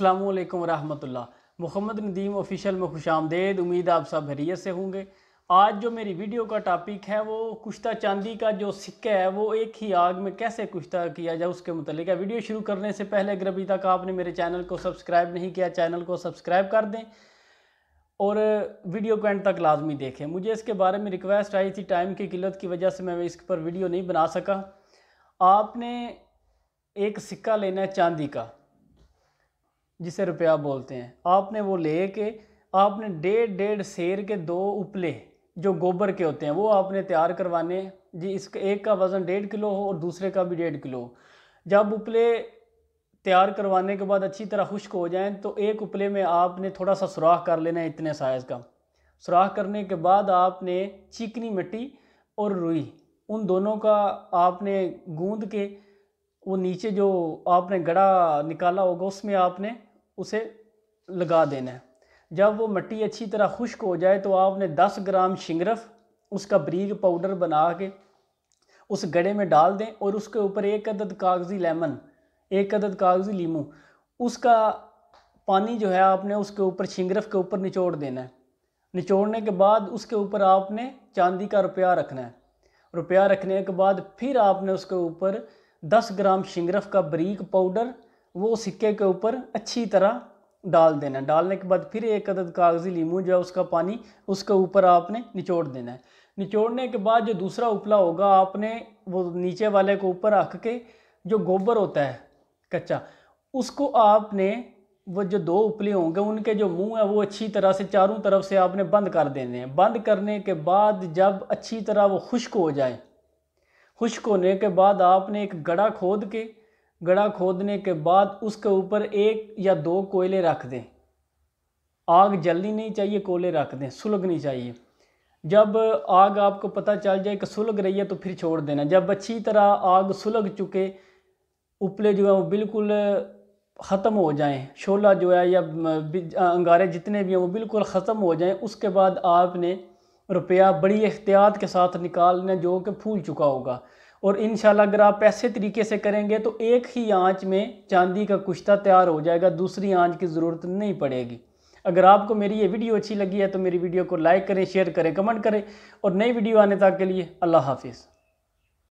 السلام علیکم ورحمۃ اللہ محمد ندیم آفیشل میں خوش آمدید امید آپ سب حریت سے ہوں گے آج جو میری ویڈیو کا ٹاپک ہے وہ کشتہ چاندی کا جو سکہ ہے وہ ایک ہی آگ میں کیسے کشتہ کیا جائے اس کے متعلق ہے ویڈیو شروع کرنے سے پہلے اگر ابھی تک آپ نے میرے چینل کو سبسکرائب نہیں کیا چینل کو سبسکرائب کر دیں اور ویڈیو کو اینڈ تک لازمی دیکھیں مجھے اس کے بارے میں ریکویسٹ آئی تھی ٹائم کی قلت کی وجہ سے میں اس پر ویڈیو نہیں بنا سکا آپ نے ایک سکہ لینا ہے چاندی کا جسے روپیہ بولتے ہیں آپ نے وہ لے کے آپ نے ڈیڑھ ڈیڑھ سیر کے دو اپلے جو گوبر کے ہوتے ہیں وہ آپ نے تیار کروانے جی اس کا ایک کا وزن ڈیڑھ کلو ہو اور دوسرے کا بھی ڈیڑھ کلو جب اپلے تیار کروانے کے بعد اچھی طرح خشک ہو جائیں تو ایک اپلے میں آپ نے تھوڑا سا سراخ کر لینا ہے اتنے سائز کا سوراخ کرنے کے بعد آپ نے چکنی مٹی اور روئی ان دونوں کا آپ نے گوند کے وہ نیچے جو آپ نے گڑا نکالا ہوگا اس میں آپ نے اسے لگا دینا ہے جب وہ مٹی اچھی طرح خشک ہو جائے تو آپ نے دس گرام شنگرف اس کا بریگ پاؤڈر بنا کے اس گڑے میں ڈال دیں اور اس کے اوپر ایک عدد کاغذی لیمن ایک عدد کاغذی لیمو اس کا پانی جو ہے آپ نے اس کے اوپر شنگرف کے اوپر نچوڑ دینا ہے نچوڑنے کے بعد اس کے اوپر آپ نے چاندی کا روپیہ رکھنا ہے روپیہ رکھنے کے بعد پھر آپ نے اس کے اوپر دس گرام شنگرف کا بریک پاؤڈر وہ سکے کے اوپر اچھی طرح ڈال دینا ہے ڈالنے کے بعد پھر ایک عدد کاغذی لیمو جو ہے اس کا پانی اس کے اوپر آپ نے نچوڑ دینا ہے نچوڑنے کے بعد جو دوسرا اپلا ہوگا آپ نے وہ نیچے والے کو اوپر رکھ کے جو گوبر ہوتا ہے کچا اس کو آپ نے وہ جو دو اپلے ہوں گے ان کے جو منہ ہیں وہ اچھی طرح سے چاروں طرف سے آپ نے بند کر دینا بند کرنے کے بعد جب اچھی طرح وہ خشک ہو جائے خشک ہونے کے بعد آپ نے ایک گڑا کھود کے گڑا کھودنے کے بعد اس کے اوپر ایک یا دو کوئلے رکھ دیں آگ جلدی نہیں چاہیے کوئلے رکھ دیں سلگ نہیں چاہیے جب آگ آپ کو پتہ چل جائے کہ سلگ رہی ہے تو پھر چھوڑ دینا جب اچھی طرح آگ سلگ چکے اپلے جو ہے وہ بالکل ختم ہو جائیں شولہ جو ہے یا انگارے جتنے بھی ہیں وہ بالکل ختم ہو جائیں اس کے بعد آپ نے روپیہ بڑی احتیاط کے ساتھ نکالنا جو کہ پھول چکا ہوگا اور انشاءاللہ اگر آپ ایسے طریقے سے کریں گے تو ایک ہی آنچ میں چاندی کا کشتہ تیار ہو جائے گا دوسری آنچ کی ضرورت نہیں پڑے گی اگر آپ کو میری یہ ویڈیو اچھی لگی ہے تو میری ویڈیو کو لائک کریں شیئر کریں کمنٹ کریں اور نئی ویڈیو آنے تک کے لیے اللہ حافظ